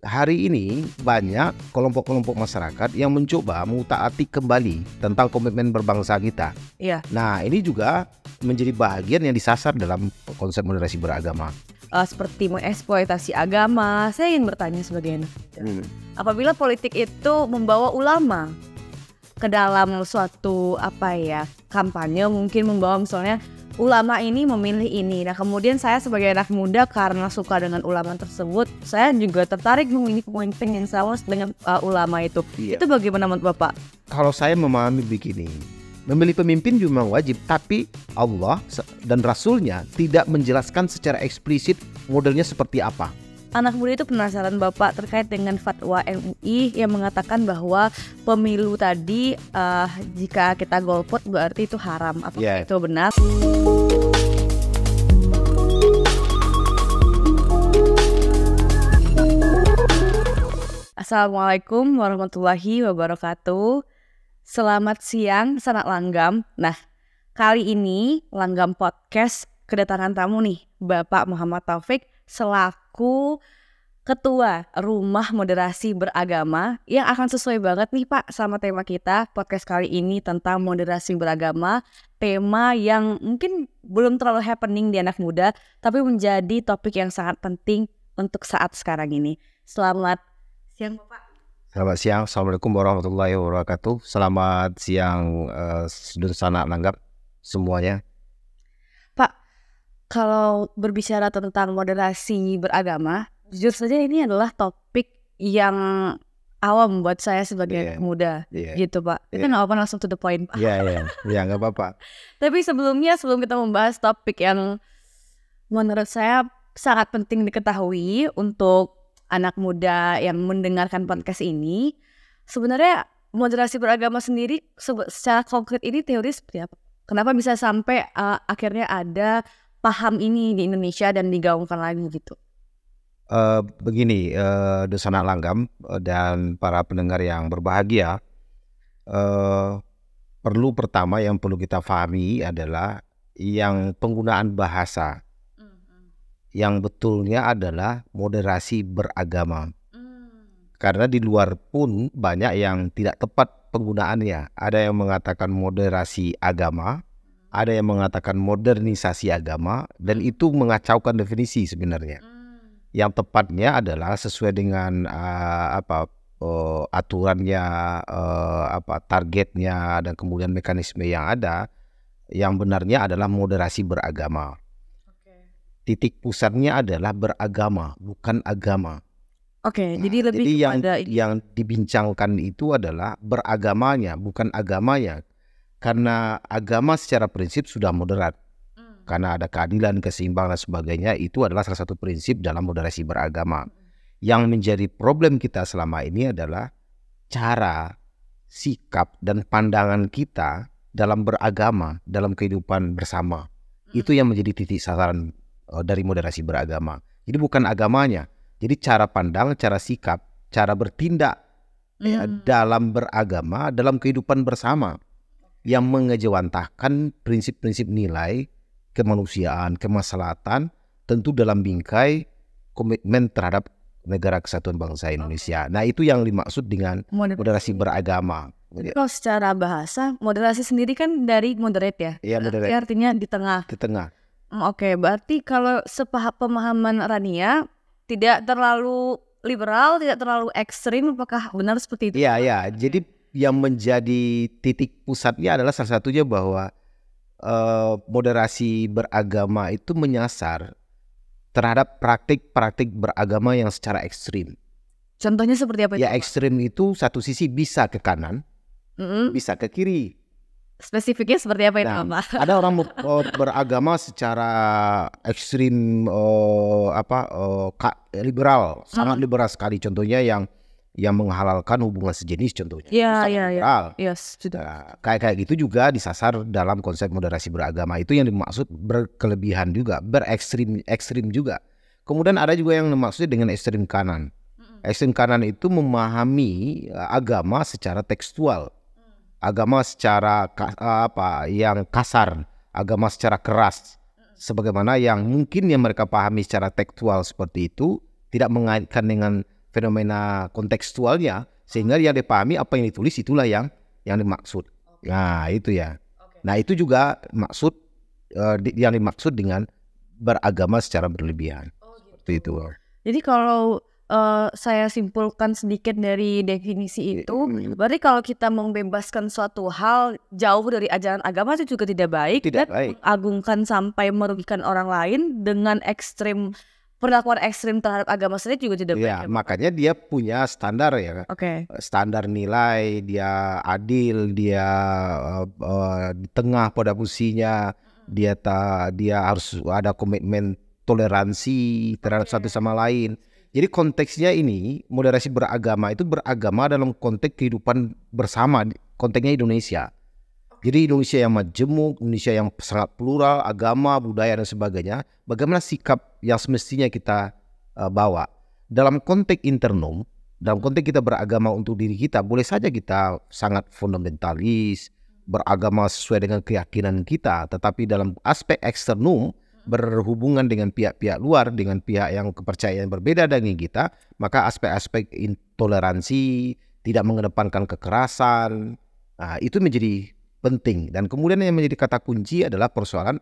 hari ini banyak kelompok-kelompok masyarakat yang mencoba mengutak-atik kembali tentang komitmen berbangsa kita. Iya. Nah, ini juga menjadi bagian yang disasar dalam konsep moderasi beragama. Uh, seperti mengeksploitasi agama, saya ingin bertanya sebagai hmm. apabila politik itu membawa ulama ke dalam suatu apa ya kampanye mungkin membawa misalnya ulama ini memilih ini. Nah, kemudian saya sebagai anak muda karena suka dengan ulama tersebut, saya juga tertarik memilih pemimpin yang sama dengan uh, ulama itu. Iya. Itu bagaimana menurut Bapak? Kalau saya memahami begini, memilih pemimpin cuma wajib, tapi Allah dan Rasulnya tidak menjelaskan secara eksplisit modelnya seperti apa anak muda itu penasaran Bapak terkait dengan fatwa MUI yang mengatakan bahwa pemilu tadi uh, jika kita golput berarti itu haram. Apakah yeah. itu benar? Assalamualaikum warahmatullahi wabarakatuh. Selamat siang, sanak langgam. Nah, kali ini langgam podcast kedatangan tamu nih, Bapak Muhammad Taufik selaku selaku ketua rumah moderasi beragama yang akan sesuai banget nih Pak sama tema kita podcast kali ini tentang moderasi beragama tema yang mungkin belum terlalu happening di anak muda tapi menjadi topik yang sangat penting untuk saat sekarang ini selamat siang Bapak Selamat siang, Assalamualaikum warahmatullahi wabarakatuh Selamat siang uh, eh, Sudut Sana Nanggap semuanya kalau berbicara tentang moderasi beragama, jujur saja ini adalah topik yang awam buat saya sebagai yeah. Iya. muda yeah. gitu pak yeah. kita nggak apa langsung to the point pak Iya, iya, iya nggak apa-apa tapi sebelumnya sebelum kita membahas topik yang menurut saya sangat penting diketahui untuk anak muda yang mendengarkan podcast ini sebenarnya moderasi beragama sendiri secara konkret ini teori seperti apa kenapa bisa sampai uh, akhirnya ada paham ini di Indonesia dan digaungkan lagi gitu? Uh, begini, uh, Desana Langgam eh, dan para pendengar yang berbahagia, uh, perlu pertama yang perlu kita pahami adalah yang penggunaan bahasa mm-hmm. yang betulnya adalah moderasi beragama. Mm. Karena di luar pun banyak yang tidak tepat penggunaannya. Ada yang mengatakan moderasi agama, ada yang mengatakan modernisasi agama dan hmm. itu mengacaukan definisi sebenarnya. Hmm. Yang tepatnya adalah sesuai dengan uh, apa uh, aturannya, uh, apa targetnya dan kemudian mekanisme yang ada, yang benarnya adalah moderasi beragama. Titik pusatnya adalah beragama, bukan agama. Oke, nah, jadi lebih jadi yang yang dibincangkan itu adalah beragamanya, bukan agamanya karena agama secara prinsip sudah moderat. Hmm. Karena ada keadilan, keseimbangan dan sebagainya itu adalah salah satu prinsip dalam moderasi beragama. Hmm. Yang menjadi problem kita selama ini adalah cara, sikap dan pandangan kita dalam beragama, dalam kehidupan bersama. Hmm. Itu yang menjadi titik sasaran eh, dari moderasi beragama. Jadi bukan agamanya, jadi cara pandang, cara sikap, cara bertindak ya, dalam beragama, dalam kehidupan bersama yang mengejawantahkan prinsip-prinsip nilai kemanusiaan, kemaslahatan tentu dalam bingkai komitmen terhadap negara kesatuan bangsa Indonesia. Nah, itu yang dimaksud dengan moderasi beragama. kalau secara bahasa, moderasi sendiri kan dari moderate ya? Iya, moderate. Iya, artinya di tengah. Di tengah. Hmm, oke, okay, berarti kalau sepaham pemahaman Rania tidak terlalu liberal, tidak terlalu ekstrim, apakah benar seperti itu? Iya, iya. Jadi yang menjadi titik pusatnya adalah salah satunya bahwa eh, moderasi beragama itu menyasar terhadap praktik-praktik beragama yang secara ekstrim. Contohnya seperti apa? Itu? Ya ekstrim itu satu sisi bisa ke kanan, mm -hmm. bisa ke kiri. Spesifiknya seperti apa itu, nah, Pak? Ada orang eh, beragama secara ekstrim, uh, apa uh, liberal, sangat liberal sekali. Contohnya yang yang menghalalkan hubungan sejenis contohnya. Iya, iya, iya. Yes. Nah, kayak kayak gitu juga disasar dalam konsep moderasi beragama itu yang dimaksud berkelebihan juga, berekstrim ekstrim juga. Kemudian ada juga yang dimaksud dengan ekstrim kanan. Ekstrim kanan itu memahami eh, agama secara tekstual. Agama secara eh, apa yang kasar, agama secara keras. Sebagaimana yang mungkin yang mereka pahami secara tekstual seperti itu tidak mengaitkan dengan fenomena kontekstualnya sehingga yang dipahami apa yang ditulis itulah yang yang dimaksud. Okay. Nah, itu ya. Okay. Nah, itu juga maksud uh, di, yang dimaksud dengan beragama secara berlebihan. Oh, gitu. itu. Jadi kalau uh, saya simpulkan sedikit dari definisi itu, berarti kalau kita membebaskan suatu hal jauh dari ajaran agama itu juga tidak baik tidak dan baik. agungkan sampai merugikan orang lain dengan ekstrim perlakuan ekstrim terhadap agama sendiri juga tidak iya, ya, baik. makanya dia punya standar ya. Oke. Okay. Standar nilai, dia adil, dia uh, uh, di tengah pada pusinya, dia ta, dia harus ada komitmen toleransi terhadap okay. satu sama lain. Jadi konteksnya ini moderasi beragama itu beragama dalam konteks kehidupan bersama, konteksnya Indonesia. Jadi Indonesia yang majemuk, Indonesia yang sangat plural, agama, budaya dan sebagainya. Bagaimana sikap yang semestinya kita uh, bawa. Dalam konteks internum, dalam konteks kita beragama untuk diri kita, boleh saja kita sangat fundamentalis, beragama sesuai dengan keyakinan kita, tetapi dalam aspek eksternum berhubungan dengan pihak-pihak luar, dengan pihak yang kepercayaan berbeda dengan kita, maka aspek-aspek intoleransi, tidak mengedepankan kekerasan, nah, itu menjadi penting. Dan kemudian yang menjadi kata kunci adalah persoalan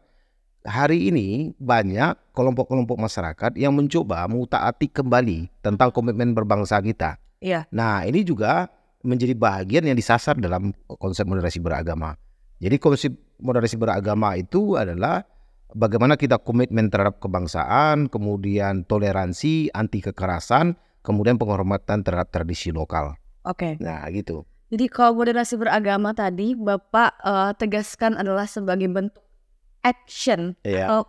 hari ini banyak kelompok-kelompok masyarakat yang mencoba mengutak-atik kembali tentang komitmen berbangsa kita. Iya. Nah, ini juga menjadi bagian yang disasar dalam konsep moderasi beragama. Jadi konsep moderasi beragama itu adalah bagaimana kita komitmen terhadap kebangsaan, kemudian toleransi, anti kekerasan, kemudian penghormatan terhadap tradisi lokal. Oke. Okay. Nah, gitu. Jadi kalau moderasi beragama tadi Bapak uh, tegaskan adalah sebagai bentuk action yeah. atau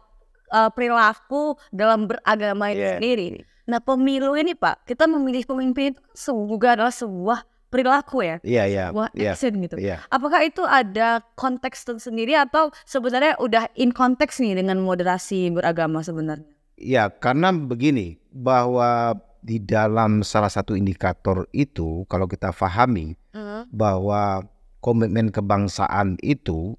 uh, perilaku dalam beragama yeah. sendiri. Nah pemilu ini Pak, kita memilih pemimpin itu juga adalah sebuah perilaku ya, yeah, yeah, sebuah yeah, gitu. Yeah. Apakah itu ada konteks tersendiri atau sebenarnya udah in konteks nih dengan moderasi beragama sebenarnya? Ya karena begini bahwa di dalam salah satu indikator itu kalau kita fahami uh hmm. -huh. bahwa komitmen kebangsaan itu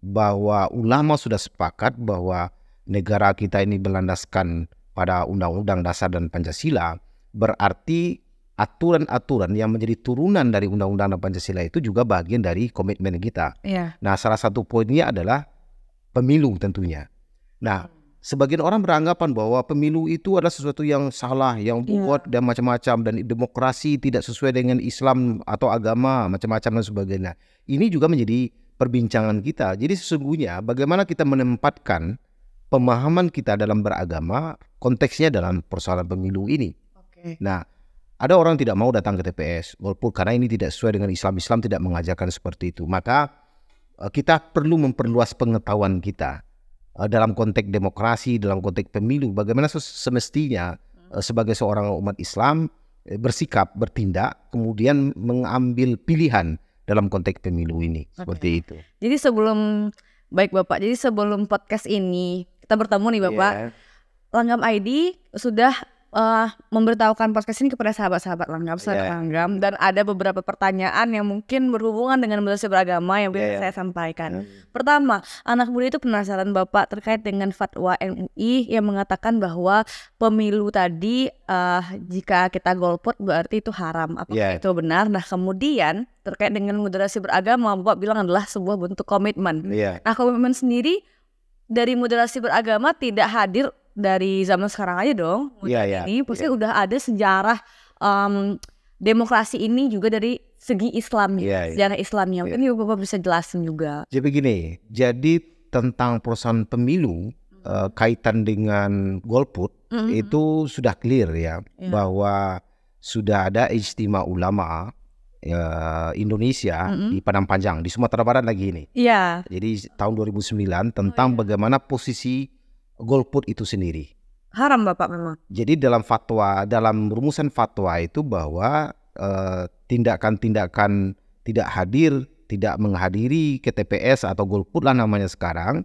bahwa ulama sudah sepakat bahwa negara kita ini berlandaskan pada Undang-Undang Dasar dan Pancasila, berarti aturan-aturan yang menjadi turunan dari Undang-Undang dan Pancasila itu juga bagian dari komitmen kita. Yeah. Nah, salah satu poinnya adalah pemilu tentunya. Nah, hmm. sebagian orang beranggapan bahwa pemilu itu adalah sesuatu yang salah, yang iya. buat yeah. dan macam-macam dan demokrasi tidak sesuai dengan Islam atau agama macam-macam dan sebagainya. Ini juga menjadi perbincangan kita. Jadi sesungguhnya bagaimana kita menempatkan pemahaman kita dalam beragama konteksnya dalam persoalan pemilu ini. Okay. Nah, ada orang tidak mau datang ke TPS walaupun karena ini tidak sesuai dengan Islam. Islam tidak mengajarkan seperti itu. Maka eh, kita perlu memperluas pengetahuan kita eh, dalam konteks demokrasi, dalam konteks pemilu. Bagaimana semestinya hmm. eh, sebagai seorang umat Islam bersikap, bertindak, kemudian mengambil pilihan dalam konteks pemilu ini okay. seperti itu. Jadi sebelum baik Bapak, jadi sebelum podcast ini kita bertemu nih Bapak. Yeah. Langgam ID sudah uh, memberitahukan podcast ini kepada sahabat-sahabat langgam, sahabat iya. yeah. langgam, dan ada beberapa pertanyaan yang mungkin berhubungan dengan moderasi beragama yang bisa yeah. Iya. saya sampaikan. Yeah. Hmm. Pertama, anak muda itu penasaran bapak terkait dengan fatwa MUI yang mengatakan bahwa pemilu tadi uh, jika kita golput berarti itu haram. Apakah yeah. itu benar? Nah kemudian terkait dengan moderasi beragama, bapak bilang adalah sebuah bentuk komitmen. Yeah. Nah komitmen sendiri dari moderasi beragama tidak hadir dari zaman sekarang aja dong. Iya, iya. Ini pasti yeah. udah ada sejarah um, demokrasi ini juga dari segi Islam yeah, iya, iya. sejarah yeah. Islamnya. Iya. Mungkin yeah. Bapak bisa jelasin juga. Jadi begini, jadi tentang perusahaan pemilu mm. uh, kaitan dengan golput mm -hmm. itu hmm. sudah clear ya yeah. bahwa sudah ada ijtima ulama uh, Indonesia mm -hmm. di Padang Panjang di Sumatera Barat lagi ini. Iya. Yeah. Jadi tahun 2009 tentang oh, yeah. bagaimana posisi golput itu sendiri. Haram Bapak memang. Jadi dalam fatwa, dalam rumusan fatwa itu bahwa eh, tindakan-tindakan uh, tidak hadir, tidak menghadiri ke TPS atau golput lah namanya sekarang,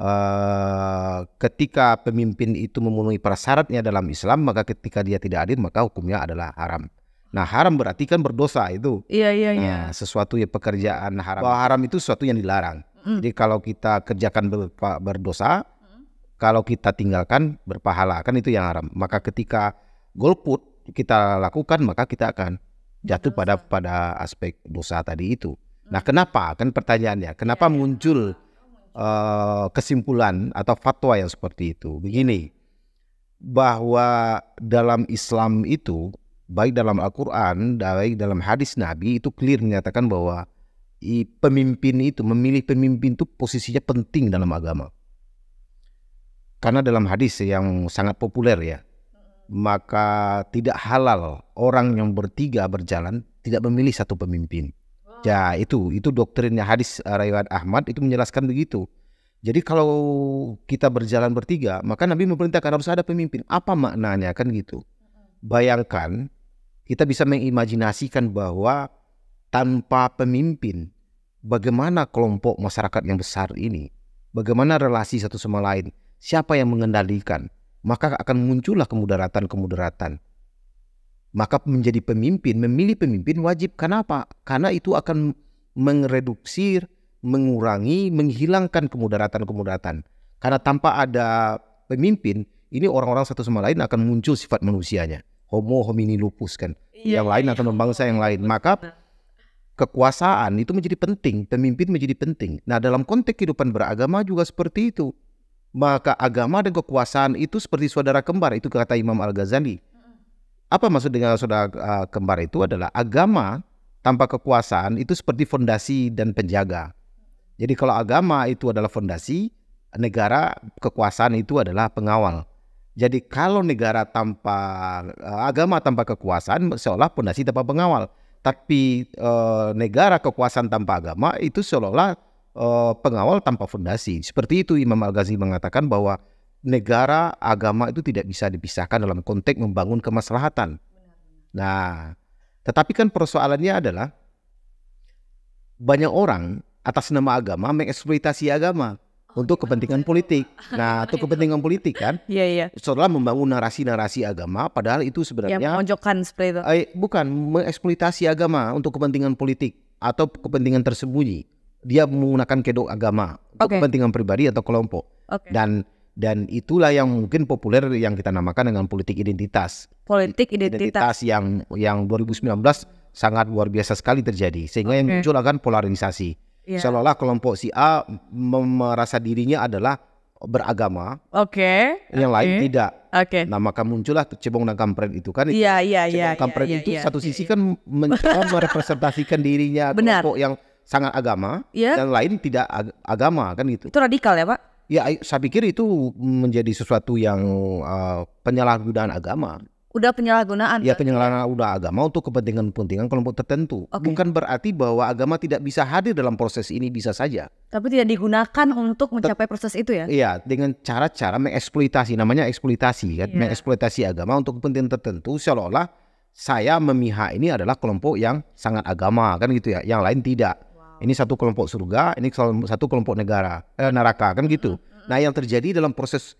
eh, ketika pemimpin itu memenuhi persyaratnya dalam Islam, maka ketika dia tidak hadir maka hukumnya adalah haram. Nah haram berarti kan berdosa itu. Iya iya iya. Nah, sesuatu ya pekerjaan haram. Bahwa haram itu sesuatu yang dilarang. Mm. Jadi kalau kita kerjakan berdosa, kalau kita tinggalkan berpahala kan itu yang haram maka ketika golput kita lakukan maka kita akan jatuh pada pada aspek dosa tadi itu nah hmm. kenapa kan pertanyaannya kenapa iya, iya. muncul uh, kesimpulan atau fatwa yang seperti itu begini bahwa dalam Islam itu baik dalam Al-Quran baik dalam hadis Nabi itu clear menyatakan bahwa pemimpin itu memilih pemimpin itu posisinya penting dalam agama karena dalam hadis yang sangat populer ya, maka tidak halal orang yang bertiga berjalan tidak memilih satu pemimpin. Ya itu itu doktrinnya hadis eh, riwayat Ahmad itu menjelaskan begitu. Jadi kalau kita berjalan bertiga, maka Nabi memerintahkan harus ada pemimpin. Apa maknanya kan gitu? Bayangkan kita bisa mengimajinasikan bahwa tanpa pemimpin, bagaimana kelompok masyarakat yang besar ini, bagaimana relasi satu sama lain, siapa yang mengendalikan, maka akan muncullah kemudaratan-kemudaratan. Maka menjadi pemimpin, memilih pemimpin wajib. Kenapa? Karena itu akan mengreduksi, mengurangi, menghilangkan kemudaratan-kemudaratan. Karena tanpa ada pemimpin, ini orang-orang satu sama lain akan muncul sifat manusianya. Homo homini lupus kan. Iya, yang lain iya, akan iya. membangsa yang lain. Maka kekuasaan itu menjadi penting, pemimpin menjadi penting. Nah, dalam konteks kehidupan beragama juga seperti itu maka agama dan kekuasaan itu seperti saudara kembar itu kata Imam Al Ghazali. Apa maksud dengan saudara eh, kembar itu adalah agama tanpa kekuasaan itu seperti fondasi dan penjaga. Jadi kalau agama itu adalah fondasi, negara kekuasaan itu adalah pengawal. Jadi kalau negara tanpa eh, agama tanpa kekuasaan seolah fondasi tanpa pengawal, tapi eh, negara kekuasaan tanpa agama itu seolah Eh, pengawal tanpa fondasi. Seperti itu Imam Al-Ghazali mengatakan bahwa negara, agama itu tidak bisa dipisahkan dalam konteks membangun kemaslahatan. Nah, tetapi kan persoalannya adalah banyak orang atas nama agama mengeksploitasi agama oh, untuk kepentingan itu. politik. Nah, untuk kepentingan politik kan. Iya, iya. Setelah membangun narasi-narasi agama padahal itu sebenarnya ya, menonjokkan seperti itu. Eh, bukan mengeksploitasi agama untuk kepentingan politik atau kepentingan tersembunyi dia menggunakan kedok agama untuk kepentingan pribadi atau kelompok. Okay. Dan dan itulah yang mungkin populer yang kita namakan dengan politik identitas. Politik identitas, identitas yang yang 2019 sangat luar biasa sekali terjadi sehingga okay. yang muncul akan polarisasi. Yeah. Seolah-olah kelompok si A merasa dirinya adalah beragama. Oke. Okay. Yang okay. lain tidak. Oke. Okay. Nah, maka muncullah cebong dan kampret itu kan. Iya, iya, iya. Cebong ya, kampret yeah, itu yeah, satu iya, sisi iya. kan mencoba merepresentasikan dirinya Benar. kelompok yang sangat agama yeah. dan lain tidak ag agama kan gitu. Itu radikal ya, Pak? Ya, saya pikir itu menjadi sesuatu yang uh, penyalahgunaan agama. Udah penyalahgunaan. Ya, penyalahgunaan udah agama untuk kepentingan-kepentingan kelompok tertentu. Okay. Bukan berarti bahwa agama tidak bisa hadir dalam proses ini bisa saja. Tapi tidak digunakan untuk mencapai proses itu ya? Iya, dengan cara-cara mengeksploitasi, namanya eksploitasi kan, yeah. mengeksploitasi agama untuk kepentingan tertentu seolah-olah saya memihak ini adalah kelompok yang sangat agama kan gitu ya, yang lain tidak ini satu kelompok surga, ini satu kelompok negara eh, neraka kan gitu. Nah yang terjadi dalam proses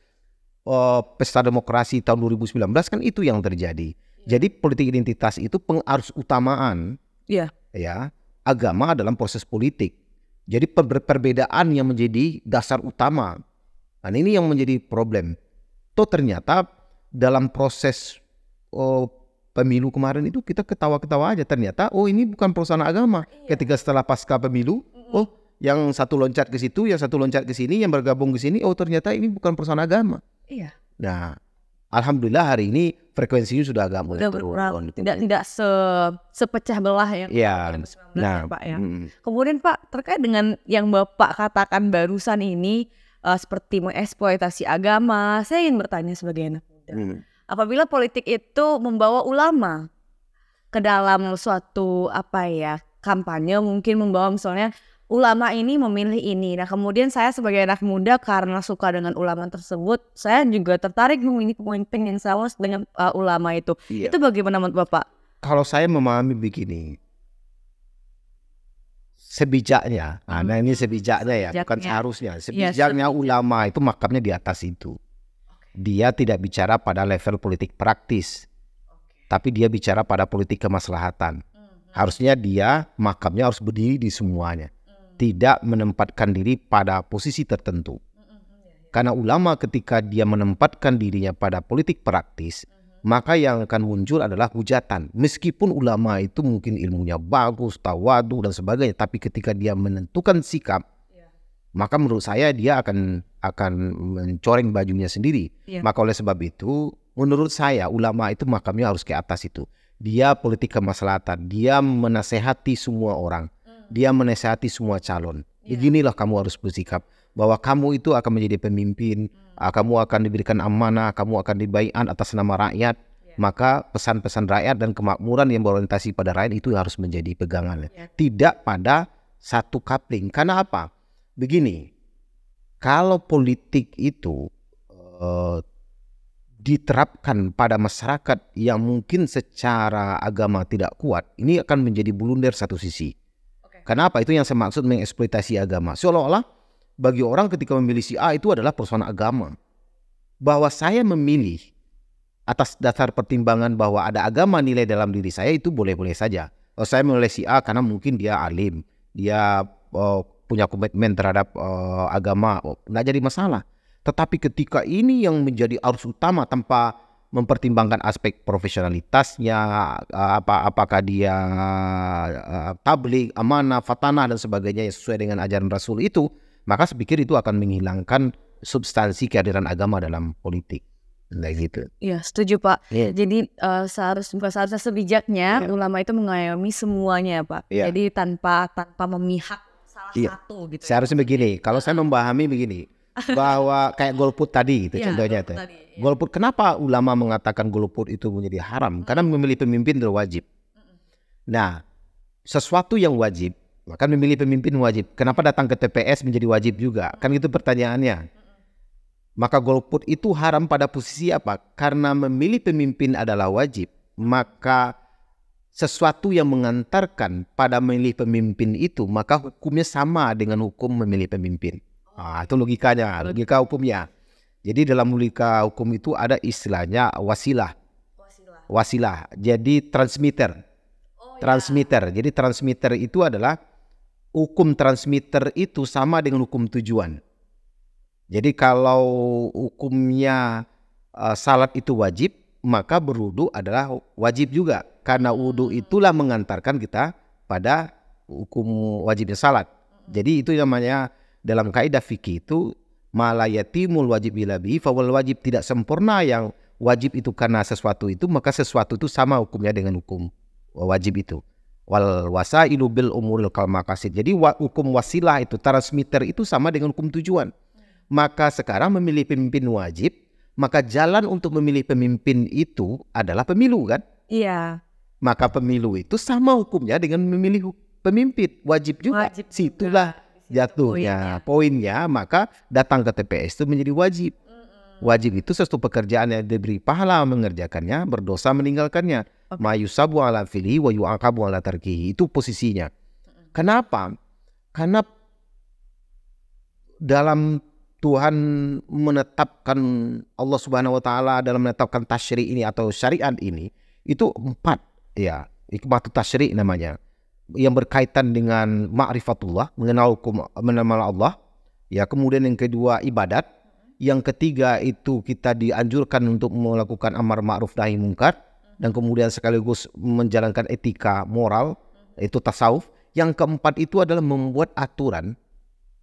uh, pesta demokrasi tahun 2019 kan itu yang terjadi. Iya. Jadi politik identitas itu pengarus utamaan yeah. ya agama dalam proses politik. Jadi per perbedaan yang menjadi dasar utama. dan nah, ini yang menjadi problem. Tuh ternyata dalam proses uh, pemilu kemarin itu kita ketawa-ketawa aja ternyata oh ini bukan perusahaan agama iya. ketika setelah pasca pemilu oh yang satu loncat ke situ yang satu loncat ke sini yang bergabung ke sini oh ternyata ini bukan perusahaan agama iya nah alhamdulillah hari ini frekuensinya sudah agak mulai turun tidak tidak se sepecah belah ya. iya nah, ya pak ya mm. kemudian pak terkait dengan yang bapak katakan barusan ini uh, seperti mengeksploitasi agama saya ingin bertanya sebagai anak muda mm apabila politik itu membawa ulama ke dalam suatu apa ya kampanye mungkin membawa misalnya ulama ini memilih ini. Nah kemudian saya sebagai anak muda karena suka dengan ulama tersebut, saya juga tertarik memilih pemimpin yang sama dengan uh, ulama itu. Iya. Itu bagaimana menurut bapak? Kalau saya memahami begini, sebijaknya, ah, nah, ini hmm. sebijaknya ya, sebijaknya. bukan seharusnya. Iya, sebijaknya ya, ulama itu makamnya di atas itu dia tidak bicara pada level politik praktis, tapi dia bicara pada politik kemaslahatan. Mhm. Harusnya dia makamnya harus berdiri di semuanya, mhm. tidak menempatkan diri pada posisi tertentu. Mhm, iya, iya. Karena ulama ketika dia menempatkan dirinya pada politik praktis, maka yang akan muncul adalah hujatan. Meskipun ulama itu mungkin ilmunya bagus, tawadu dan sebagainya, tapi ketika dia menentukan sikap, iya. maka menurut saya dia akan akan mencoreng bajunya sendiri. Yeah. Maka oleh sebab itu, menurut saya ulama itu makamnya harus ke atas itu. Dia politik kemaslahatan, dia menasehati semua orang, hmm. dia menasehati semua calon. Yeah. Beginilah kamu harus bersikap bahwa kamu itu akan menjadi pemimpin, hmm. kamu akan diberikan amanah, kamu akan dibayar atas nama rakyat. Iya. Maka pesan-pesan rakyat dan kemakmuran yang berorientasi pada rakyat itu harus menjadi pegangan. Iya. Tidak pada satu kapling. Karena apa? Begini, kalau politik itu uh, diterapkan pada masyarakat yang mungkin secara agama tidak kuat, ini akan menjadi blunder satu sisi. Okay. Kenapa? Itu yang saya maksud mengeksploitasi agama. Seolah-olah bagi orang ketika memilih si A itu adalah persoalan agama. Bahwa saya memilih atas dasar pertimbangan bahwa ada agama nilai dalam diri saya itu boleh-boleh saja. Oh, saya memilih si A karena mungkin dia alim, dia oh, punya komitmen terhadap uh, agama nggak jadi masalah. Tetapi ketika ini yang menjadi arus utama tanpa mempertimbangkan aspek profesionalitasnya, eh, apa apakah dia eh, tablik, amanah, fatanah, dan sebagainya yang sesuai dengan ajaran Rasul itu, maka saya pikir itu akan menghilangkan substansi kehadiran agama dalam politik. Nah gitu. Ya setuju Pak. Yeah. Jadi uh, seharus bukan seharusnya sebijaknya yeah. ulama itu mengayomi semuanya ya, Pak. Yeah. Jadi tanpa tanpa memihak salah iya. satu gitu. Ya Seharusnya begini, kalau saya memahami begini bahwa kayak golput tadi itu iya, ya, contohnya itu. Tadi, ya. Golput kenapa ulama mengatakan golput itu menjadi haram? Hmm. Karena memilih pemimpin itu wajib. Nah, sesuatu yang wajib, maka memilih pemimpin wajib. Kenapa datang ke TPS menjadi wajib juga? Hmm. Kan itu pertanyaannya. Maka golput itu haram pada posisi apa? Karena memilih pemimpin adalah wajib, maka sesuatu yang mengantarkan pada memilih pemimpin itu, maka hukumnya sama dengan hukum memilih pemimpin. Nah, itu logikanya, logika hukumnya. Jadi dalam logika hukum itu ada istilahnya wasilah. Wasilah. Jadi transmitter. Oh, ya. transmitter. Jadi transmitter itu adalah hukum transmitter itu sama dengan hukum tujuan. Jadi kalau hukumnya eh, salat itu wajib, maka berudu adalah wajib juga karena wudhu itulah mengantarkan kita pada hukum wajibnya salat. Jadi itu namanya dalam kaidah fikih itu malayatimul wajib bilabi fawal wajib tidak sempurna yang wajib itu karena sesuatu itu maka sesuatu itu sama hukumnya dengan hukum wajib itu wal wasa bil umuril kalmakasid. Jadi hukum wasilah itu transmitter itu sama dengan hukum tujuan. Maka sekarang memilih pemimpin wajib, maka jalan untuk memilih pemimpin itu adalah pemilu kan? Iya. Maka pemilu itu sama hukumnya dengan memilih pemimpin. Wajib juga. Wajib Situlah juga. jatuhnya poinnya. poinnya. Maka datang ke TPS itu menjadi wajib. Wajib itu sesuatu pekerjaan yang diberi pahala mengerjakannya, berdosa meninggalkannya. Okay. Mayusabu ala fili wa yu'aqabu ala tarkihi. Itu posisinya. Kenapa? Karena dalam Tuhan menetapkan Allah Subhanahu wa taala dalam menetapkan tasyri ini atau syariat ini itu empat ya hikmatut tasyri namanya yang berkaitan dengan ma'rifatullah mengenal hukum mengenal Allah ya kemudian yang kedua ibadat yang ketiga itu kita dianjurkan untuk melakukan amar ma'ruf nahi mungkar dan kemudian sekaligus menjalankan etika moral itu tasawuf yang keempat itu adalah membuat aturan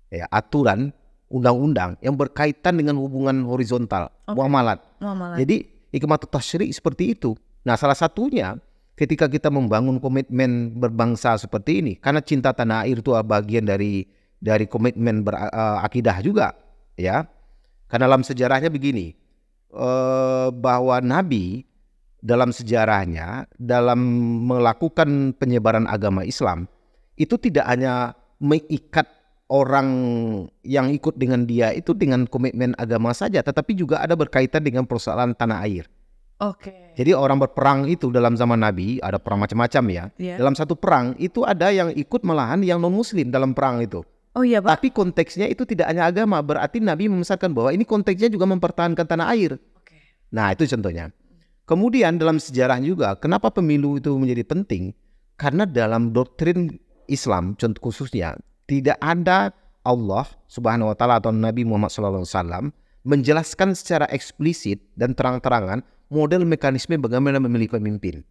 ya aturan undang-undang yang berkaitan dengan hubungan horizontal okay. muamalat. jadi hikmatut tasyri seperti itu nah salah satunya ketika kita membangun komitmen berbangsa seperti ini karena cinta tanah air itu bagian dari dari komitmen berakidah eh, juga ya karena dalam sejarahnya begini eh, bahwa Nabi dalam sejarahnya dalam melakukan penyebaran agama Islam itu tidak hanya mengikat orang yang ikut dengan dia itu dengan komitmen agama saja tetapi juga ada berkaitan dengan persoalan tanah air Oke. Okay. Jadi orang berperang itu dalam zaman Nabi ada perang macam-macam ya. Yeah. Dalam satu perang itu ada yang ikut melahan yang non muslim dalam perang itu. Oh iya, Pak. Tapi konteksnya itu tidak hanya agama, berarti Nabi memesankan bahwa ini konteksnya juga mempertahankan tanah air. Oke. Okay. Nah, itu contohnya. Kemudian dalam sejarah juga, kenapa pemilu itu menjadi penting? Karena dalam doktrin Islam, contoh khususnya, tidak ada Allah Subhanahu wa taala atau Nabi Muhammad sallallahu alaihi wasallam menjelaskan secara eksplisit dan terang-terangan model mekanisme bagaimana memilih pemimpin.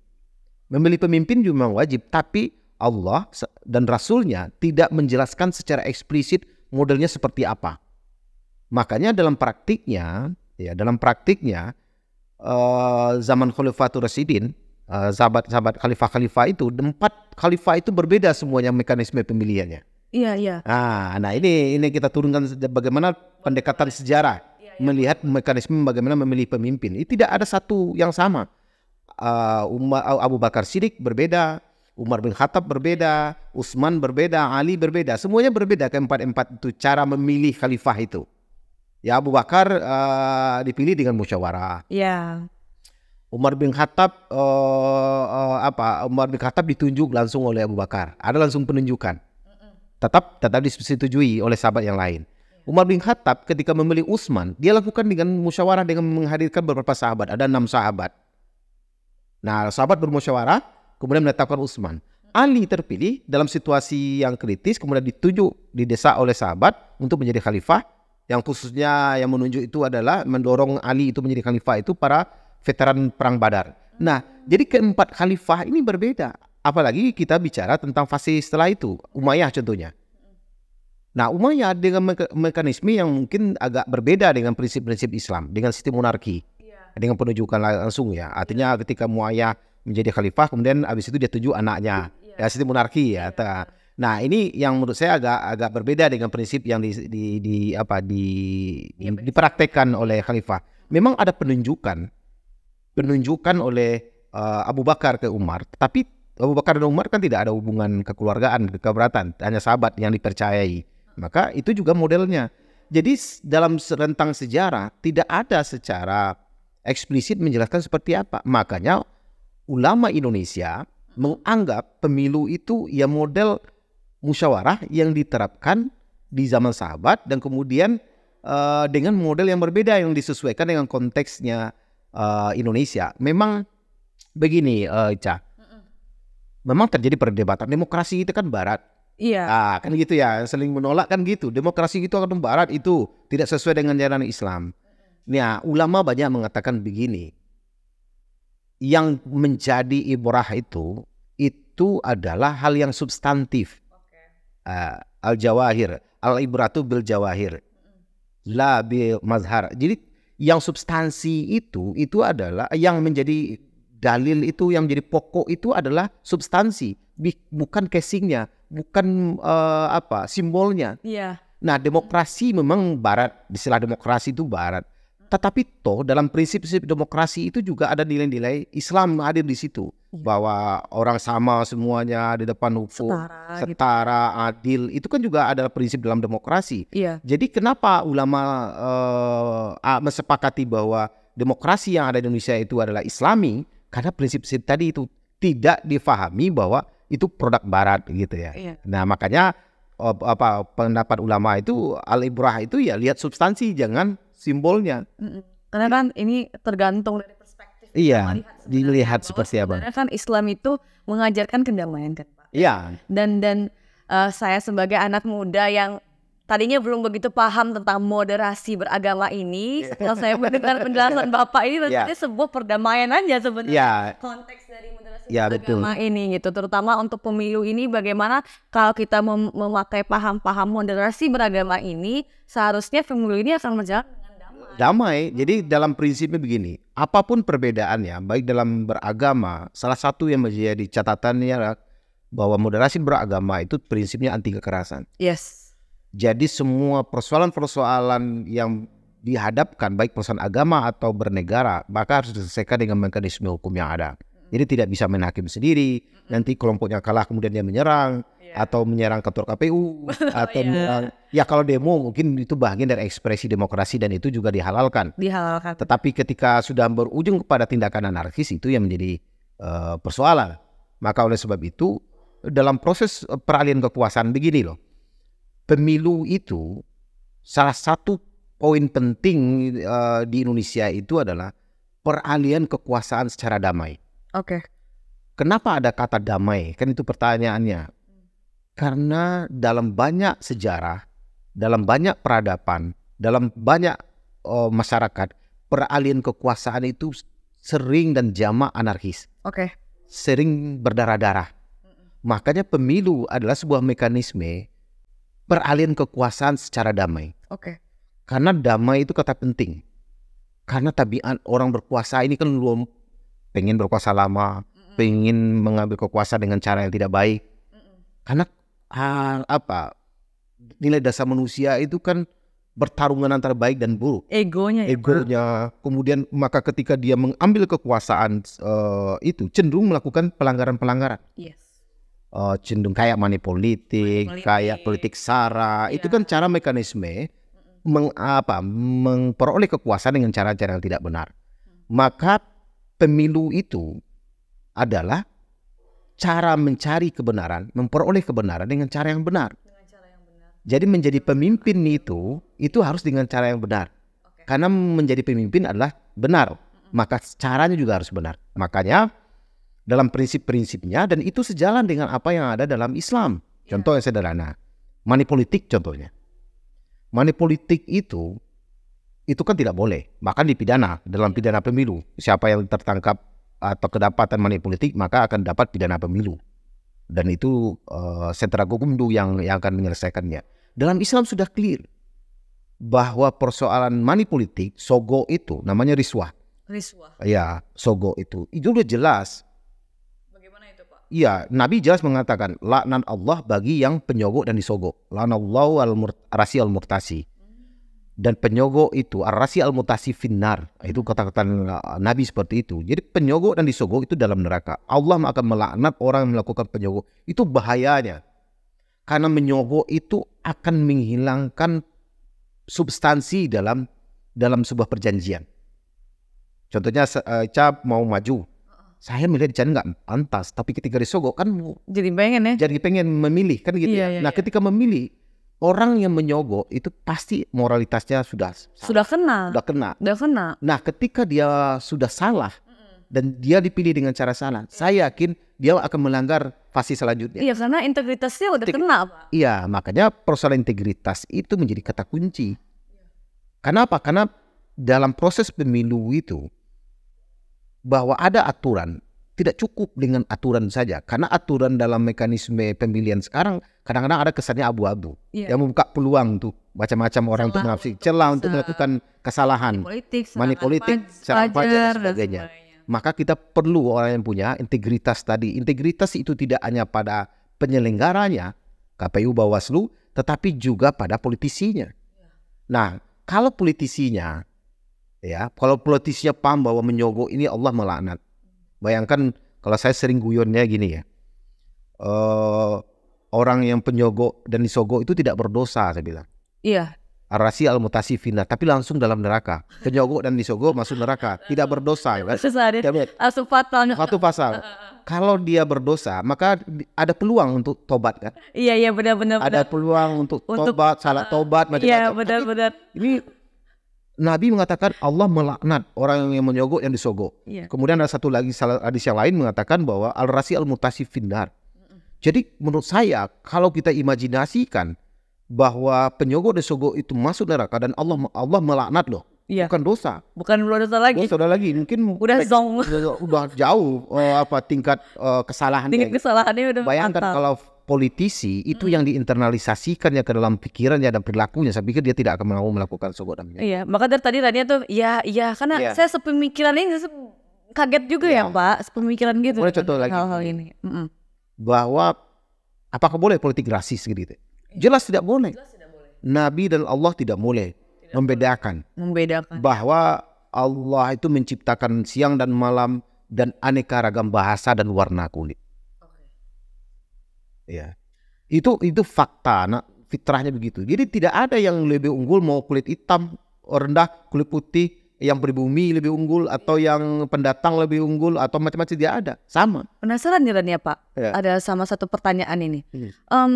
Memilih pemimpin juga wajib, tapi Allah dan Rasulnya tidak menjelaskan secara eksplisit modelnya seperti apa. Makanya dalam praktiknya, ya dalam praktiknya eh, zaman Khalifatul Rasidin, uh, eh, sahabat-sahabat khalifah-khalifah itu, empat khalifah itu berbeda semuanya mekanisme pemilihannya. Iya, iya. Nah, nah ini ini kita turunkan bagaimana pendekatan sejarah Iya, iya. melihat mekanisme bagaimana memilih pemimpin. Itu tidak ada satu yang sama. Uh, ah, Umar, ah, Abu Bakar Siddiq berbeda, Umar bin Khattab berbeda, Utsman berbeda, Ali berbeda. Semuanya berbeda keempat-empat itu cara memilih khalifah itu. Ya Abu Bakar uh, dipilih dengan musyawarah. Ya. Umar bin Khattab uh, uh, apa? Umar bin Khattab ditunjuk langsung oleh Abu Bakar. Ada langsung penunjukan. Tetap tetap disetujui oleh sahabat yang lain. Umar bin Khattab ketika memilih Utsman, dia lakukan dengan musyawarah dengan menghadirkan beberapa sahabat. Ada enam sahabat. Nah, sahabat bermusyawarah, kemudian menetapkan Utsman. Ali terpilih dalam situasi yang kritis, kemudian ditunjuk di desa oleh sahabat untuk menjadi khalifah. Yang khususnya yang menunjuk itu adalah mendorong Ali itu menjadi khalifah itu para veteran perang Badar. Nah, jadi keempat khalifah ini berbeda. Apalagi kita bicara tentang fase setelah itu, Umayyah contohnya. Nah, umumnya dengan mekanisme yang mungkin agak berbeda dengan prinsip-prinsip Islam, dengan sistem monarki, yeah. dengan penunjukan langsung ya. Iya. Artinya yeah. ketika Muayyah menjadi khalifah, kemudian habis itu dia tunjuk anaknya. Yeah. Ya, sistem monarki ya. Yeah. Nah, ini yang menurut saya agak agak berbeda dengan prinsip yang di, di, di apa di yeah, iya, dipraktekkan oleh khalifah. Memang ada penunjukan, penunjukan oleh uh, Abu Bakar ke Umar, tapi Abu Bakar dan Umar kan tidak ada hubungan kekeluargaan, kekerabatan, hanya sahabat yang dipercayai. Maka itu juga modelnya. Jadi dalam rentang sejarah tidak ada secara eksplisit menjelaskan seperti apa. Makanya ulama Indonesia menganggap pemilu itu ya model musyawarah yang diterapkan di zaman sahabat dan kemudian uh, dengan model yang berbeda yang disesuaikan dengan konteksnya uh, Indonesia. Memang begini, uh, Ica. Memang terjadi perdebatan demokrasi itu kan barat Iya. Nah, kan gitu ya, saling menolak kan gitu. Demokrasi itu akan barat itu tidak sesuai dengan jalan Islam. Nah, ulama banyak mengatakan begini. Yang menjadi ibrah itu itu adalah hal yang substantif. Uh, ah, al jawahir, al ibratu bil jawahir. La bil mazhar. Jadi yang substansi itu itu adalah yang menjadi dalil itu yang menjadi pokok itu adalah substansi bukan casingnya bukan uh, apa simbolnya. Iya. Nah, demokrasi memang barat, istilah demokrasi itu barat. Tetapi toh dalam prinsip-prinsip demokrasi itu juga ada nilai-nilai Islam hadir di situ iya. bahwa orang sama semuanya di depan hukum, setara, gitu. setara gitu. adil. Itu kan juga adalah prinsip dalam demokrasi. Iya. Jadi kenapa ulama uh, mesepakati bahwa demokrasi yang ada di Indonesia itu adalah Islami? Karena prinsip-prinsip tadi itu tidak difahami bahwa itu produk barat gitu ya. Iya. Nah, makanya apa pendapat ulama itu al-ibrah itu ya lihat substansi jangan simbolnya. Karena kan ini tergantung dari perspektif. Iya, dilihat seperti apa. Karena kan Islam itu mengajarkan kedamaian kan, Pak. Iya. Dan dan uh, saya sebagai anak muda yang tadinya belum begitu paham tentang moderasi beragama ini. Setelah saya mendengar penjelasan Bapak ini, yeah. Iya. sebuah perdamaian aja sebenarnya. Yeah. Konteks dari ya, agama betul. ini gitu terutama untuk pemilu ini bagaimana kalau kita mem memakai paham-paham moderasi beragama ini seharusnya pemilu ini akan berjalan damai. Jadi hmm. dalam prinsipnya begini, apapun perbedaannya baik dalam beragama, salah satu yang menjadi catatannya bahwa moderasi beragama itu prinsipnya anti kekerasan. Yes. Jadi semua persoalan-persoalan yang dihadapkan baik persoalan agama atau bernegara maka harus diselesaikan dengan mekanisme hukum yang ada. Jadi tidak bisa main hakim sendiri. Nanti kelompoknya kalah kemudian dia menyerang yeah. atau menyerang kantor KPU oh, atau yeah. Iya. ya kalau demo mungkin itu bagian dari ekspresi demokrasi dan itu juga dihalalkan. Dihalalkan. Tetapi ketika sudah berujung kepada tindakan anarkis itu yang menjadi uh, persoalan. Maka oleh sebab itu dalam proses eh, peralihan kekuasaan begini loh. Pemilu itu salah satu poin penting uh, di Indonesia itu adalah peralihan kekuasaan secara damai. Oke. Okay. Kenapa ada kata damai? Kan itu pertanyaannya. Karena dalam banyak sejarah, dalam banyak peradaban, dalam banyak oh, masyarakat, peralihan kekuasaan itu sering dan jamak anarkis. Oke. Okay. Sering berdarah-darah. Makanya pemilu adalah sebuah mekanisme peralihan kekuasaan secara damai. Oke. Okay. Karena damai itu kata penting. Karena tabiat orang berkuasa ini kan pengen berkuasa lama, mm-hmm. pengen mengambil kekuasaan dengan cara yang tidak baik. Mm-hmm. Karena ah, apa nilai dasar manusia itu kan bertarungan antara baik dan buruk. Egonya. Ya. Egonya. Ya. Kemudian maka ketika dia mengambil kekuasaan uh, itu cenderung melakukan pelanggaran-pelanggaran. Yes. Uh, cenderung kayak manipolitik, politik, kayak politik sara. Yeah. Itu iya. kan cara mekanisme meng, apa, memperoleh kekuasaan dengan cara-cara yang tidak benar. Hmm. Maka pemilu itu adalah cara mencari kebenaran, memperoleh kebenaran dengan cara yang benar. Cara yang benar. Jadi menjadi pemimpin itu itu harus dengan cara yang benar. Karena menjadi pemimpin adalah benar, maka caranya juga harus benar. Makanya dalam prinsip-prinsipnya dan itu sejalan dengan apa yang ada dalam Islam. Iya. Contoh yeah. yang sederhana, money politik contohnya. Money politik itu itu kan tidak boleh. Bahkan dipidana dalam pidana pemilu. Siapa yang tertangkap atau kedapatan money politik maka akan dapat pidana pemilu. Dan itu uh, sentra hukum yang, yang akan menyelesaikannya. Dalam Islam sudah clear bahwa persoalan money politik, sogo itu namanya riswah. Riswah. Ya, sogo itu. Itu sudah jelas. Bagaimana itu, Pak? Iya, Nabi jelas mengatakan laknat Allah bagi yang penyogok dan disogok. Lanallahu al rasyal murtasi dan penyogok itu arasi al mutasi finnar itu kata-kata uh, Nabi seperti itu jadi penyogok dan disogok itu dalam neraka Allah akan melaknat orang yang melakukan penyogok itu bahayanya karena menyogok itu akan menghilangkan substansi dalam dalam sebuah perjanjian contohnya uh, cap mau maju saya milih di nggak pantas tapi ketika disogok kan jadi pengen ya jadi pengen memilih kan gitu iya, ya iya, nah iya. ketika memilih orang yang menyogok itu pasti moralitasnya sudah sudah kena. Sudah kena. Sudah kena. Nah, ketika dia sudah salah dan dia dipilih dengan cara salah, saya yakin dia akan melanggar fase selanjutnya. Iya, karena integritasnya udah Integr kena, Pak. Iya, makanya persoalan integritas itu menjadi kata kunci. Kenapa? Karena dalam proses pemilu itu bahwa ada aturan tidak cukup dengan aturan saja karena aturan dalam mekanisme pemilihan sekarang kadang-kadang ada kesannya abu-abu yeah. yang membuka peluang tuh macam-macam orang untuk menafsir celah untuk melakukan kesalahan politik, money politik, dan sebagainya. Maka kita perlu orang yang punya integritas tadi. Integritas itu tidak hanya pada penyelenggaranya KPU Bawaslu, tetapi juga pada politisinya. Nah, kalau politisinya ya, kalau politisinya paham bahwa menyogok ini Allah melaknat. Bayangkan kalau saya sering guyonnya gini ya. Uh, orang yang penyogok dan disogok itu tidak berdosa saya bilang. Iya. Arasi al mutasi fina, tapi langsung dalam neraka. Penyogok dan disogok masuk neraka, tidak berdosa ya kan? Langsung fatal. Satu pasal. Kalau dia berdosa, maka ada peluang untuk tobat kan? Iya iya benar-benar. Ada peluang untuk, untuk tobat, salah tobat Iya benar-benar. Ini Nabi mengatakan Allah melaknat orang yang menyogok yang disogok. Iya. Kemudian ada satu lagi hadis yang lain mengatakan bahwa al rasi al mutasi finar jadi menurut saya kalau kita imajinasikan bahwa penyogok dan sogok itu masuk neraka dan Allah Allah melaknat loh. Iya. Bukan dosa. Bukan dosa lagi. Dosa udah lagi. Mungkin udah zong. Udah, udah jauh uh, apa tingkat uh, kesalahan. Tingkat gitu. kesalahannya udah Bayangkan mantap. kalau politisi itu hmm. yang diinternalisasikannya ke dalam pikirannya dan perilakunya saya pikir dia tidak akan mau melakukan sogok dan Iya, maka dari tadi Rania tuh ya iya karena iya. saya sepemikiran ini saya kaget juga ya iya. Pak, sepemikiran gitu. Boleh contoh lagi. Hal-hal ini. Mm -mm bahwa apakah boleh politik rasis gitu, gitu? Jelas tidak boleh. Jelas tidak boleh. Nabi dan Allah tidak boleh tidak membedakan. Membedakan. Bahwa Allah itu menciptakan siang dan malam dan aneka ragam bahasa dan warna kulit. Okay. Ya. Itu itu fakta, nah, fitrahnya begitu. Jadi tidak ada yang lebih unggul mau kulit hitam rendah, kulit putih, yang pribumi lebih unggul atau yang pendatang lebih unggul atau macam-macam dia ada sama penasaran nih Rania Pak ya. ada sama satu pertanyaan ini hmm. um,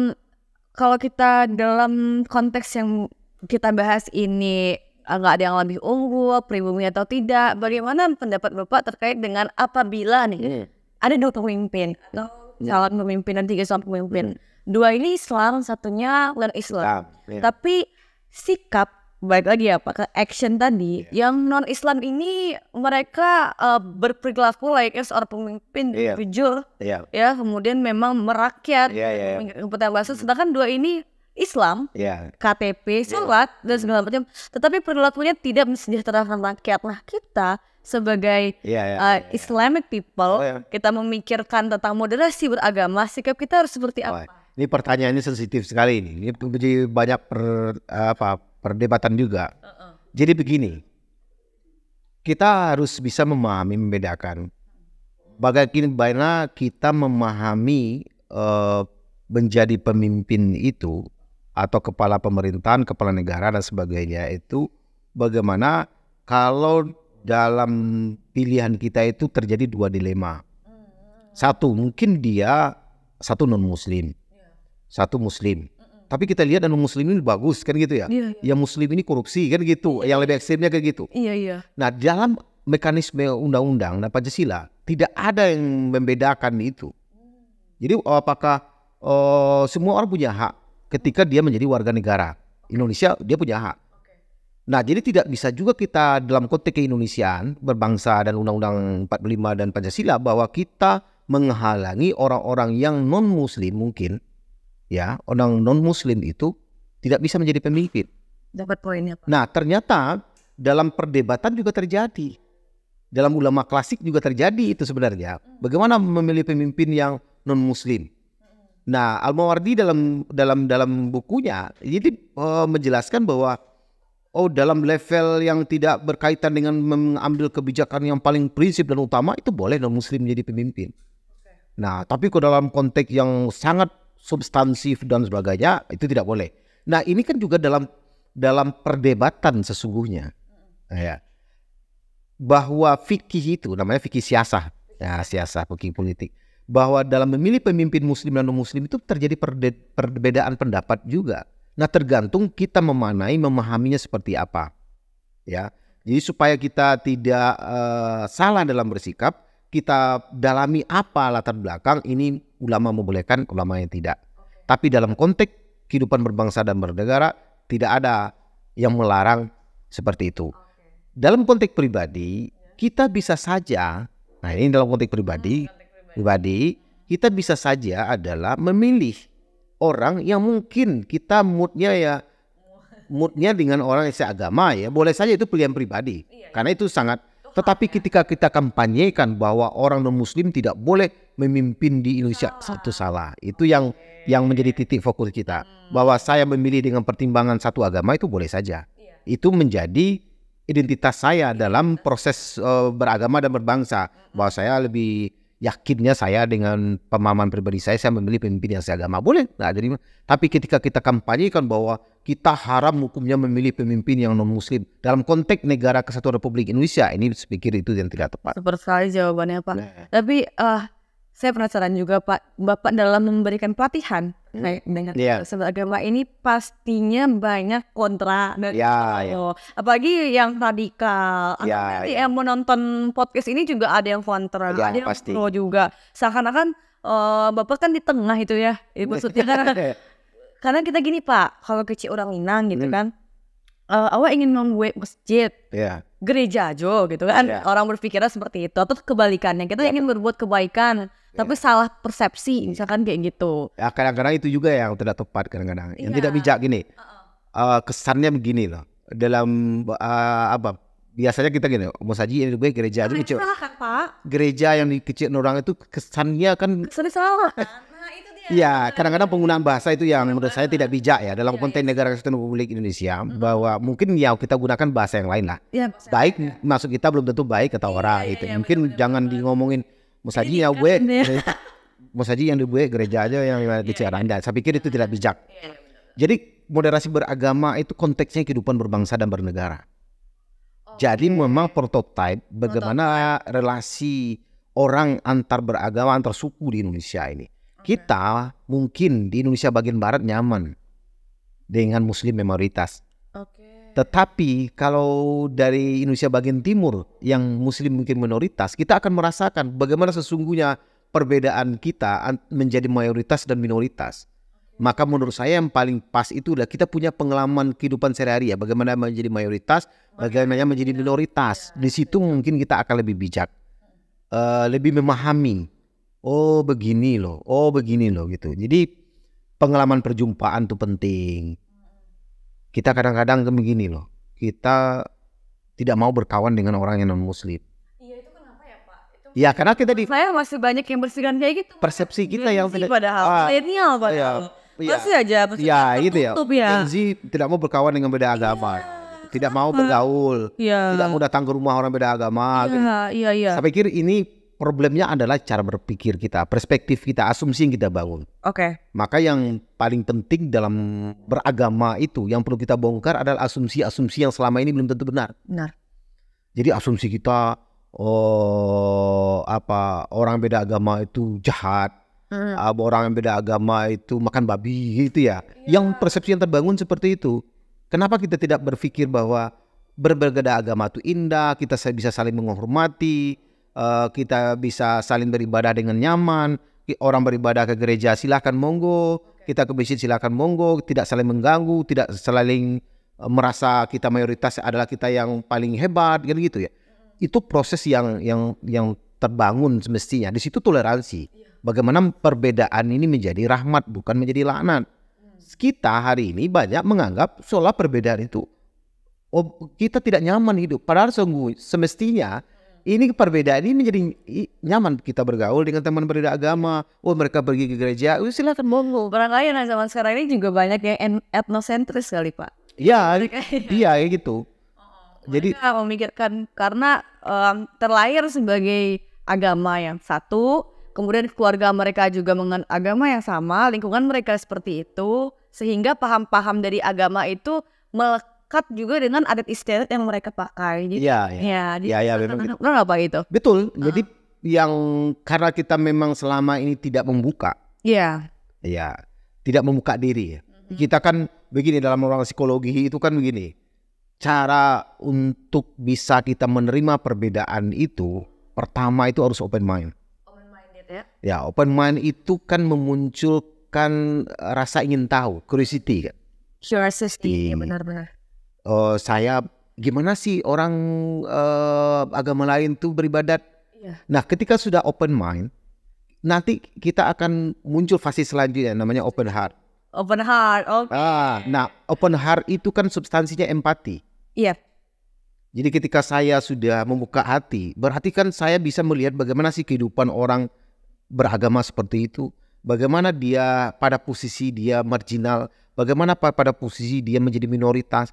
kalau kita dalam konteks yang kita bahas ini eh, nggak ada yang lebih unggul pribumi atau tidak bagaimana pendapat Bapak terkait dengan apabila nih hmm. ada dua pemimpin atau iya. calon pemimpin dan tiga calon pemimpin hmm. dua ini Islam satunya non Islam nah, ya. tapi sikap baik lagi ya Pak ke action tadi yeah. yang non Islam ini mereka uh, berperilaku layaknya seorang pemimpin yeah. jujur yeah. ya kemudian memang merakyat yeah, iya. yeah, yeah. kepentingan bahasa sedangkan dua ini Islam yeah. KTP iya. sholat yeah. dan segala macam tetapi perilakunya tidak mensejahterakan rakyat nah kita sebagai yeah, yeah, uh, yeah, Islamic people oh, yeah. kita memikirkan tentang moderasi beragama sikap kita harus seperti oh, apa oh, ini pertanyaannya sensitif sekali ini ini menjadi banyak per, apa perdebatan juga. Uh -uh. Jadi begini, kita harus bisa memahami membedakan. Bagaimana kita memahami uh, menjadi pemimpin itu atau kepala pemerintahan, kepala negara dan sebagainya itu bagaimana kalau dalam pilihan kita itu terjadi dua dilema. Hmm. Satu mungkin dia satu non muslim, ya. satu muslim tapi kita lihat dan muslim ini bagus kan gitu ya. Iya, yeah. Ya muslim ini korupsi kan gitu. Iya, yang iya. lebih ekstrimnya kayak gitu. Iya iya. Nah dalam mekanisme undang-undang dan Pancasila tidak ada yang membedakan itu. Jadi apakah uh, semua orang punya hak ketika dia menjadi warga negara Indonesia dia punya hak. Nah, jadi tidak bisa juga kita dalam konteks keindonesiaan, berbangsa dan Undang-Undang 45 dan Pancasila bahwa kita menghalangi orang-orang yang non muslim mungkin ya orang non muslim itu tidak bisa menjadi pemimpin. Dapat poinnya. Pak. Nah ternyata dalam perdebatan juga terjadi. Dalam ulama klasik juga terjadi itu sebenarnya. Hmm. Bagaimana memilih pemimpin yang non muslim? Hmm. Nah, Al-Mawardi dalam dalam dalam bukunya jadi uh, eh, menjelaskan bahwa oh dalam level yang tidak berkaitan dengan mengambil kebijakan yang paling prinsip dan utama itu boleh non muslim menjadi pemimpin. Nah, tapi kalau dalam konteks yang sangat substansif dan sebagainya itu tidak boleh. Nah ini kan juga dalam dalam perdebatan sesungguhnya nah, ya bahwa fikih itu namanya fikih siasah ya siasah fikih politik bahwa dalam memilih pemimpin muslim dan non muslim itu terjadi perbedaan pendapat juga. Nah tergantung kita memanai memahaminya seperti apa ya. Jadi supaya kita tidak uh, salah dalam bersikap, kita dalami apa latar belakang ini ulama membolehkan, ulama yang tidak. Tapi dalam konteks kehidupan berbangsa dan bernegara tidak ada yang melarang seperti itu. Dalam konteks pribadi, ya. kita bisa saja, nah ini dalam ah, konteks pribadi, pribadi kita bisa saja adalah memilih orang yang mungkin kita moodnya ya moodnya dengan orang yang seagama ya boleh saja itu pilihan pribadi iya, iya. karena itu sangat tetapi ya. ketika kita kampanyekan bahwa orang non muslim tidak boleh memimpin di Indonesia ah. satu salah. Itu yang yang menjadi titik fokus kita. Hmm. Bahwa saya memilih dengan pertimbangan satu agama itu boleh saja. Iya. Itu menjadi identitas saya dalam proses uh, beragama dan berbangsa. Hmm. Bahwa saya lebih yakinnya saya dengan pemahaman pribadi saya saya memilih pemimpin yang seagama boleh nah jadi tapi ketika kita kampanyekan bahwa kita haram hukumnya memilih pemimpin yang non muslim dalam konteks negara kesatuan Republik Indonesia ini pikir itu yang tidak tepat. seperti sekali jawabannya Pak. Nah. Tapi uh, saya penasaran juga Pak, Bapak dalam memberikan pelatihan terkait hmm. dengan yeah. Iya. agama ini pastinya banyak kontra dan yeah, gitu. yeah. apalagi yang radikal. Yeah, iya, nanti yeah. yang menonton podcast ini juga ada yang kontra, yeah, ada yang pro juga. Seakan-akan uh, Bapak kan di tengah itu ya, ya maksudnya kan. Iya. karena kita gini Pak, kalau kecil orang Minang gitu hmm. kan, uh, awak ingin membuat masjid, yeah. gereja aja gitu kan. Yeah. Orang berpikirnya seperti itu atau kebalikannya. Kita yeah. ingin berbuat kebaikan, Iya. tapi yeah. salah persepsi misalkan kayak gitu. Ya kadang-kadang itu juga yang tidak tepat kadang-kadang. Yang iya. tidak bijak gini. Uh -uh. Uh, kesannya begini loh. Dalam uh, apa? Biasanya kita gini, musaji yang gue gereja itu kecil. kan, Pak? Gereja yang dikecil orang itu kesannya kan kesannya salah. Nah, Ya, kadang-kadang penggunaan bahasa itu yang menurut saya tidak bijak ya dalam iya, konteks negara Kristen Republik Indonesia mm -hmm. bahwa mungkin ya kita gunakan bahasa yang lain lah. Ya, baik, ya. maksud kita belum tentu baik kata orang ya, itu. Ya, mungkin jangan diomongin. di ngomongin Musaji ya kan gue eh, Musaji yang di gue gereja aja yang iya, di yeah. Iya. saya pikir itu tidak bijak iya, jadi moderasi beragama itu konteksnya kehidupan berbangsa dan bernegara okay. jadi memang prototipe bagaimana prototype. relasi orang antar beragama antar suku di Indonesia ini okay. kita mungkin di Indonesia bagian barat nyaman dengan muslim minoritas tetapi kalau dari Indonesia bagian timur yang muslim mungkin minoritas, kita akan merasakan bagaimana sesungguhnya perbedaan kita menjadi mayoritas dan minoritas. Maka menurut saya yang paling pas itu adalah kita punya pengalaman kehidupan sehari-hari ya, bagaimana menjadi mayoritas, bagaimana menjadi minoritas. Di situ mungkin kita akan lebih bijak, eh, lebih memahami. Oh begini loh, oh begini loh gitu. Jadi pengalaman perjumpaan itu penting kita kadang-kadang begini loh, kita tidak mau berkawan dengan orang yang non muslim. Iya itu kenapa ya Pak? Iya karena kita di saya masih banyak yang bersihkan kayak gitu. Persepsi kita yang tidak padahal ah, milenial uh, padahal. Iya. Masih aja maksudnya ya, gitu ya. ya. tidak mau berkawan dengan beda iya, agama. Tidak mau bergaul, ya. tidak mau datang ke rumah orang beda agama. Iya, iya, iya. Saya pikir ini problemnya adalah cara berpikir kita, perspektif kita, asumsi yang kita bangun. Oke. Okay. Maka yang paling penting dalam beragama itu yang perlu kita bongkar adalah asumsi-asumsi yang selama ini belum tentu benar. Benar. Jadi asumsi kita oh apa orang beda agama itu jahat, Hmm. orang yang beda agama itu makan babi gitu ya. Yeah. Yang persepsi yang terbangun seperti itu. Kenapa kita tidak berpikir bahwa berbeda agama itu indah, kita bisa saling menghormati, Eh, kita bisa saling beribadah dengan nyaman, orang beribadah ke gereja silahkan monggo, kita ke masjid silahkan monggo, tidak saling mengganggu, tidak saling eh, merasa kita mayoritas adalah kita yang paling hebat gitu gitu ya. Mm-hmm. Itu proses yang yang yang terbangun semestinya. Di situ toleransi. Iya. Bagaimana perbedaan ini menjadi rahmat bukan menjadi laknat hmm. kita hari ini banyak menganggap seolah perbedaan itu oh, kita tidak nyaman hidup. Padahal sungguh semestinya ini perbedaan ini menjadi nyaman kita bergaul dengan teman berbeda agama. Oh mereka pergi ke gereja, oh, silahkan monggo. Barangkali nah, zaman sekarang ini juga banyak yang etnosentris kali pak. Ya, iya ya gitu. Iya, gitu. Jadi memikirkan karena um, terlahir sebagai agama yang satu, kemudian keluarga mereka juga mengen agama yang sama, lingkungan mereka seperti itu, sehingga paham-paham dari agama itu melekat lekat juga dengan adat istiadat yang mereka pakai. Jadi, iya, iya. ya, ya, ya, ya, ya benar. Benar apa itu? Betul. Uh. Jadi yang karena kita memang selama ini tidak membuka. Iya. Yeah. Iya. Tidak membuka diri. Mm-hmm. Kita kan begini dalam orang psikologi itu kan begini. Cara untuk bisa kita menerima perbedaan itu pertama itu harus open mind. Open mind ya. Ya, open mind itu kan memunculkan rasa ingin tahu, curiosity kan. Curiosity, ya benar-benar uh, saya gimana sih orang uh, agama lain tuh beribadat. Yeah. Nah, ketika sudah open mind, nanti kita akan muncul fase selanjutnya namanya open heart. Open heart, oke. Okay. Ah, nah, open heart itu kan substansinya empati. Iya. Yeah. Jadi ketika saya sudah membuka hati, berarti kan saya bisa melihat bagaimana sih kehidupan orang beragama seperti itu, bagaimana dia pada posisi dia marginal, bagaimana pada posisi dia menjadi minoritas,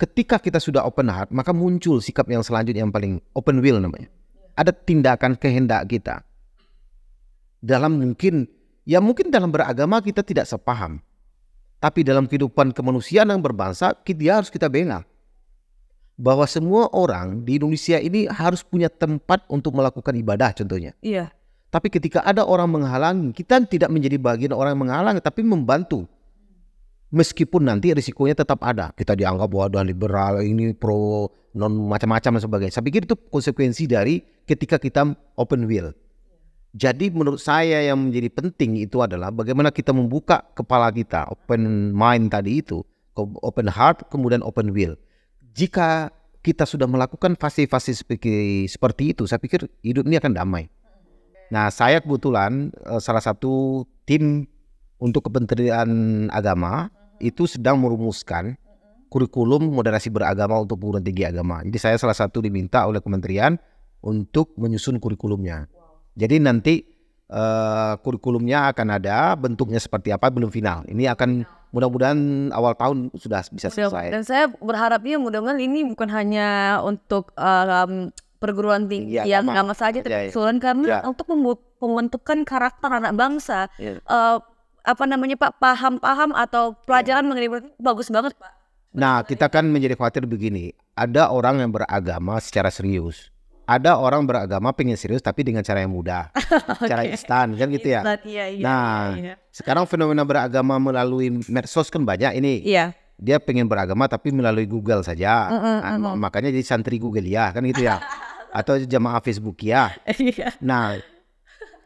ketika kita sudah open heart, maka muncul sikap yang selanjutnya yang paling open will namanya. Ada tindakan kehendak kita. Dalam mungkin, ya mungkin dalam beragama kita tidak sepaham. Tapi dalam kehidupan kemanusiaan yang berbangsa, kita harus kita bela. Bahwa semua orang di Indonesia ini harus punya tempat untuk melakukan ibadah contohnya. Iya. Tapi ketika ada orang menghalangi, kita tidak menjadi bagian orang yang menghalangi, tapi membantu meskipun nanti risikonya tetap ada. Kita dianggap bahwa wadah liberal ini pro non macam-macam dan sebagainya. Saya pikir itu konsekuensi dari ketika kita open will. Jadi menurut saya yang menjadi penting itu adalah bagaimana kita membuka kepala kita, open mind tadi itu, open heart, kemudian open will. Jika kita sudah melakukan fase-fase seperti, seperti itu, saya pikir hidup ini akan damai. Nah, saya kebetulan eh, salah satu tim untuk Kementerian Agama itu sedang merumuskan kurikulum moderasi beragama untuk perguruan tinggi agama. Jadi saya salah satu diminta oleh kementerian untuk menyusun kurikulumnya. Jadi nanti uh, kurikulumnya akan ada, bentuknya seperti apa belum final. Ini akan mudah-mudahan awal tahun sudah bisa selesai. Dan saya berharapnya mudah-mudahan ini bukan hanya untuk uh, um, perguruan tinggi iya, ya, yang agama saja, iya, tapi ya, ya. karena ya. untuk pembentukan karakter anak bangsa. Ya. Uh, apa namanya Pak paham-paham atau iya. pelajaran mengenai bagus banget Pak. Nah kita kan menjadi khawatir begini, ada orang yang beragama secara serius, ada orang beragama pengen serius tapi dengan cara yang mudah, okay. cara instan kan gitu ya. iya, iya, nah iya, iya. sekarang fenomena beragama melalui medsos kan banyak ini. Iya. Dia pengen beragama tapi melalui Google saja, mm -mm, nah, makanya jadi santri Google ya kan gitu ya, atau jamaah Facebook ya. nah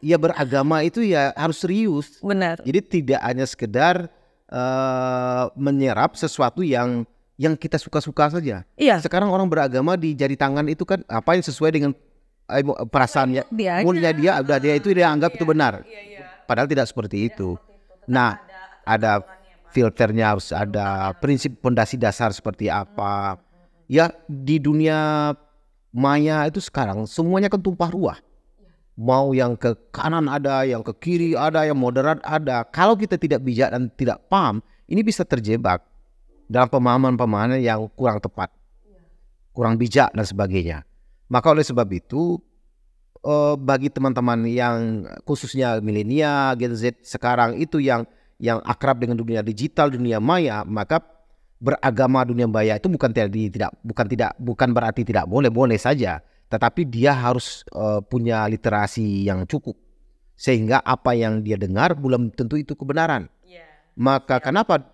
ya beragama itu ya harus serius. Benar. Jadi tidak hanya sekedar uh, menyerap sesuatu yang yang kita suka-suka saja. Iya. Sekarang orang beragama di jari tangan itu kan apa yang sesuai dengan eh, perasaannya. Dia dia udah dia itu dia anggap iya, itu benar. Iya, iya. Padahal tidak seperti iya, itu. itu. Nah, ada, ada filternya harus ada prinsip pondasi dasar seperti apa. Mm-hmm. Ya di dunia maya itu sekarang semuanya kan tumpah ruah mau yang ke kanan ada, yang ke kiri ada, yang moderat ada. Kalau kita tidak bijak dan tidak paham, ini bisa terjebak dalam pemahaman-pemahaman yang kurang tepat, kurang bijak dan sebagainya. Maka oleh sebab itu, eh, bagi teman-teman yang khususnya milenial, Gen Z sekarang itu yang yang akrab dengan dunia digital, dunia maya, maka beragama dunia maya itu bukan tidak bukan tidak bukan berarti tidak boleh boleh saja tetapi dia harus uh, punya literasi yang cukup sehingga apa yang dia dengar belum tentu itu kebenaran. Yeah. Maka yeah. kenapa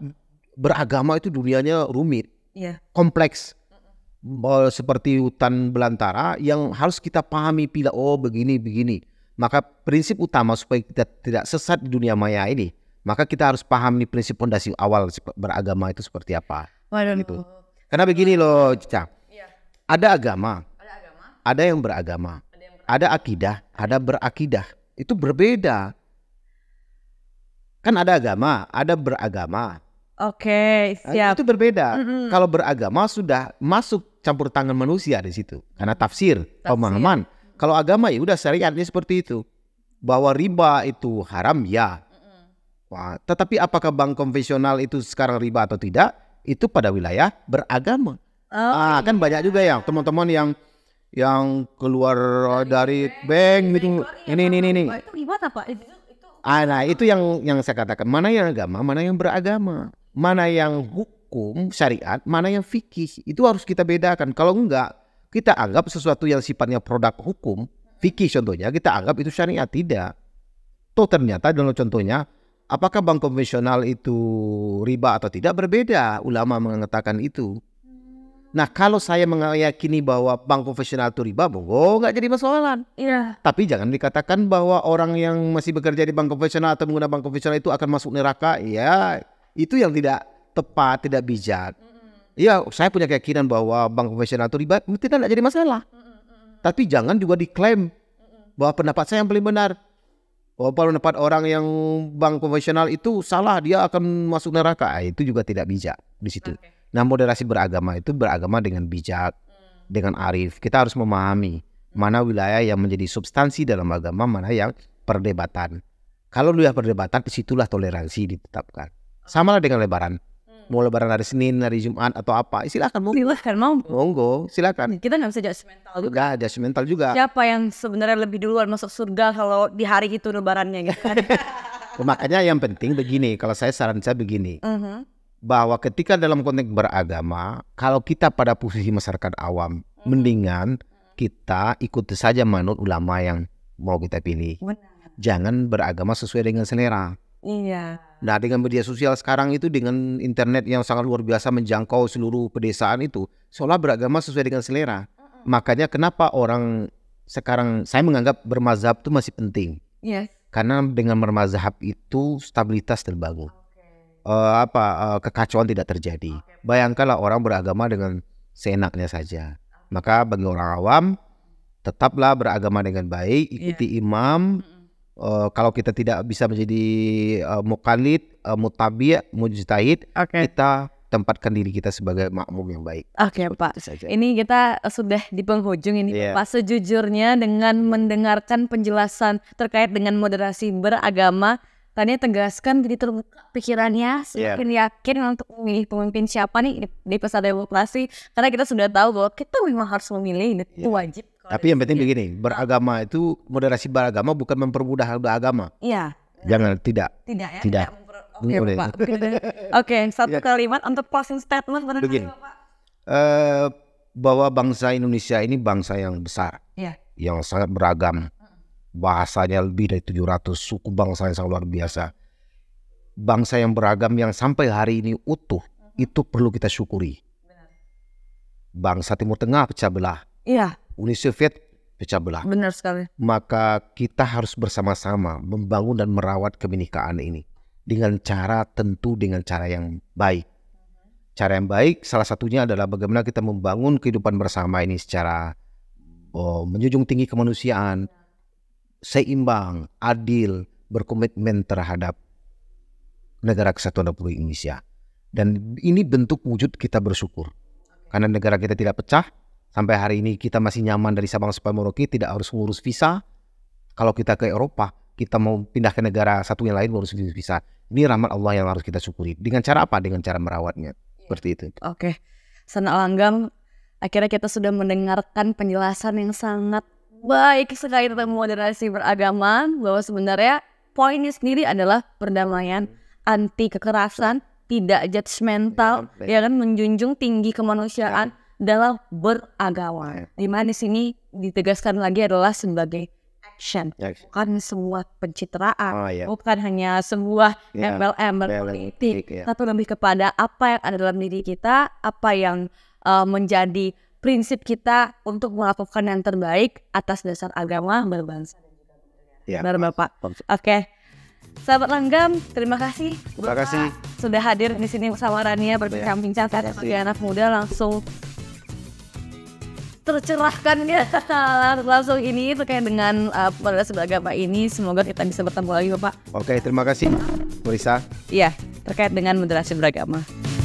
beragama itu dunianya rumit, yeah. kompleks, uh-uh. seperti hutan belantara yang harus kita pahami pila oh begini begini. Maka prinsip utama supaya kita tidak sesat di dunia maya ini, maka kita harus pahami prinsip pondasi awal beragama itu seperti apa. Waduh. Gitu. Karena begini loh, Cica. Iya. Ada agama, ada yang beragama, ada, akidah, ada berakidah. Itu berbeda. Kan ada agama, ada beragama. Oke, okay, eh, siap. Itu berbeda. Mm -hmm. Kalau beragama sudah masuk campur tangan manusia di situ karena tafsir, tafsir. pemahaman. Kalau agama ya udah syariatnya seperti itu. Bahwa riba itu haram ya. Wah, tetapi apakah bank konvensional itu sekarang riba atau tidak? Itu pada wilayah beragama. Oh, Ah, kan iya. banyak juga ya teman-teman yang yang keluar dari, dari bank, bank gitu. Iya, ini ini ini. Itu gimana Pak? Ah, nah itu yang yang saya katakan mana yang agama, mana yang beragama, mana yang hukum syariat, mana yang fikih itu harus kita bedakan. Kalau enggak kita anggap sesuatu yang sifatnya produk hukum, fikih contohnya kita anggap itu syariat tidak. Tuh ternyata dalam contohnya apakah bank konvensional itu riba atau tidak berbeda ulama mengatakan itu. Nah kalau saya meyakini bahwa bank konvensional itu riba, bongo nggak jadi masalah. Iya. Tapi jangan dikatakan bahwa orang yang masih bekerja di bank konvensional atau menggunakan bank konvensional itu akan masuk neraka. Iya, itu yang tidak tepat, tidak bijak. Iya, mm -hmm. saya punya keyakinan bahwa bank konvensional itu riba, itu tidak jadi masalah. Mm -hmm. Tapi jangan juga diklaim bahwa pendapat saya yang paling benar. Bahwa pendapat orang yang bank konvensional itu salah, dia akan masuk neraka. Ah, itu juga tidak bijak di situ. Okay. Nah, moderasi beragama itu beragama dengan bijak, hmm. dengan arif. Kita harus memahami mana wilayah yang menjadi substansi dalam agama, mana yang perdebatan. Kalau wilayah perdebatan, disitulah toleransi ditetapkan. Sama lah dengan lebaran. Hmm. Mau lebaran hari Senin, hari Jumat, atau apa, silakan mau. Silakan mau. Monggo, silakan. Kita nggak bisa judgmental juga. Gak judgmental juga. Siapa yang sebenarnya lebih duluan masuk surga kalau di hari itu lebarannya gitu. Kan? Makanya yang penting begini, kalau saya saran saya begini. Uh mhm. -huh bahwa ketika dalam konteks beragama, kalau kita pada posisi masyarakat awam, hmm. mendingan kita ikuti saja manut ulama yang mau kita pilih. Benar. Jangan beragama sesuai dengan selera. Iya. Nah, dengan media sosial sekarang itu dengan internet yang sangat luar biasa menjangkau seluruh pedesaan itu, seolah beragama sesuai dengan selera. uh Makanya kenapa orang sekarang saya menganggap bermazhab itu masih penting. Yes. Karena dengan bermazhab itu stabilitas terbangun uh, apa uh, kekacauan tidak terjadi. Okay. Bayangkanlah orang beragama dengan seenaknya saja. Maka bagi orang awam tetaplah beragama dengan baik, iya. ikuti yeah. imam. Mm Uh, kalau kita tidak bisa menjadi uh, mukallid, uh, mutabi, mujtahid, okay. kita tempatkan diri kita sebagai makmum yang baik. Oke okay, Pak, saja. ini kita sudah di penghujung ini yeah. Pak. Sejujurnya dengan iya. mendengarkan penjelasan terkait dengan moderasi beragama tadi tegaskan jadi terbuka pikirannya iya. semakin yeah. yakin untuk memilih pemimpin siapa nih di, di pesan demokrasi karena kita sudah tahu bahwa kita memang harus memilih itu iya. yeah. wajib tapi yang penting begini beragama itu moderasi beragama bukan mempermudah beragama. iya yeah. jangan tidak tidak ya tidak, tidak. Oke, okay, Oke, okay, satu yeah. kalimat untuk closing statement benar Begini. Uh, bahwa bangsa Indonesia ini bangsa yang besar, yeah. yang sangat beragam, bahasanya lebih dari 700 suku bangsa yang sangat luar biasa. Bangsa yang beragam yang sampai hari ini utuh mm-hmm. itu perlu kita syukuri. Bangsa Timur Tengah pecah belah. Iya. Uni Soviet pecah belah. Benar sekali. Maka kita harus bersama-sama membangun dan merawat kebinekaan ini dengan cara tentu dengan cara yang baik. Mm-hmm. Cara yang baik salah satunya adalah bagaimana kita membangun kehidupan bersama ini secara oh, menjunjung tinggi kemanusiaan seimbang, adil, berkomitmen terhadap negara kesatuan Republik Indonesia. Dan ini bentuk wujud kita bersyukur. Karena negara kita tidak pecah, sampai hari ini kita masih nyaman dari Sabang sampai Merauke, tidak harus mengurus visa. Kalau kita ke Eropa, kita mau pindah ke negara satu yang lain harus visa. Ini rahmat Allah yang harus kita syukuri. Dengan cara apa? Dengan cara merawatnya. Iya. Seperti itu. Oke. Okay. Sana Langgam, akhirnya kita sudah mendengarkan penjelasan yang sangat baik sekali tentang moderasi beragama bahwa sebenarnya poinnya sendiri adalah perdamaian anti kekerasan tidak judgmental iya, ya kan menjunjung tinggi kemanusiaan ya. dalam beragama ya. di mana di sini ditegaskan lagi adalah sebagai action ya, bukan sebuah pencitraan oh, ya. bukan hanya sebuah ya. MLM berpolitik gitu ya. tapi lebih kepada apa yang ada dalam diri kita apa yang uh, menjadi prinsip kita untuk melakukan yang terbaik atas dasar agama berbangsa ya, benar bapak oke okay. sahabat langgam terima kasih terima kasih sudah hadir di sini bersama Rania berbincang-bincang ya. sebagai anak muda langsung tercerahkan ya langsung ini terkait dengan uh, pada ini semoga kita bisa bertemu lagi bapak oke terima kasih Marisa iya terkait dengan moderasi beragama